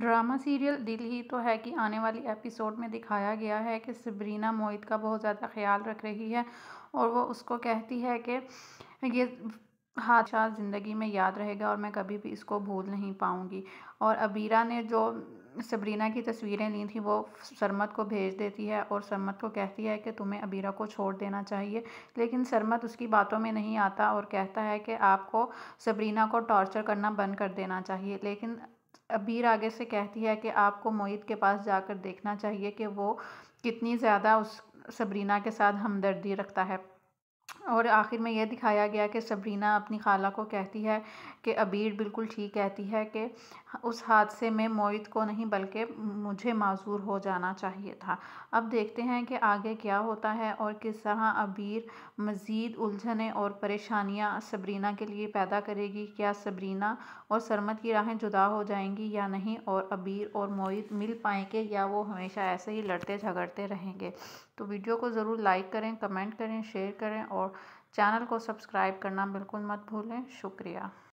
drama serial दिल ही तो है कि आने वाली एपिसोड में दिखाया गया है कि सबरीना मोहित का बहुत ज़्यादा ख्याल रख रही है और वो उसको कहती है कि ये हादसा ज़िंदगी में याद रहेगा और मैं कभी भी इसको भूल नहीं पाऊँगी और अबीरा ने जो सबरीना की तस्वीरें ली थी वो सरमत को भेज देती है और सरमत को कहती है कि तुम्हें अबीरा को छोड़ देना चाहिए लेकिन सरमत उसकी बातों में नहीं आता और कहता है कि आपको सबरीना को टॉर्चर करना बंद कर देना चाहिए लेकिन अबीर आगे से कहती है कि आपको मोहित के पास जाकर देखना चाहिए कि वो कितनी ज़्यादा उस सबरीना के साथ हमदर्दी रखता है और आखिर में यह दिखाया गया कि सबरीना अपनी खाला को कहती है कि अबीर बिल्कुल ठीक कहती है कि उस हादसे में मोहित को नहीं बल्कि मुझे माजूर हो जाना चाहिए था अब देखते हैं कि आगे क्या होता है और किस तरह अबीर मज़ीद उलझने और परेशानियां सबरीना के लिए पैदा करेगी क्या सबरीना और सरमत की राहें जुदा हो जाएंगी या नहीं और अबीर और मोहित मिल पाएंगे या वो हमेशा ऐसे ही लड़ते झगड़ते रहेंगे तो वीडियो को ज़रूर लाइक करें कमेंट करें शेयर करें और चैनल को सब्सक्राइब करना बिल्कुल मत भूलें शुक्रिया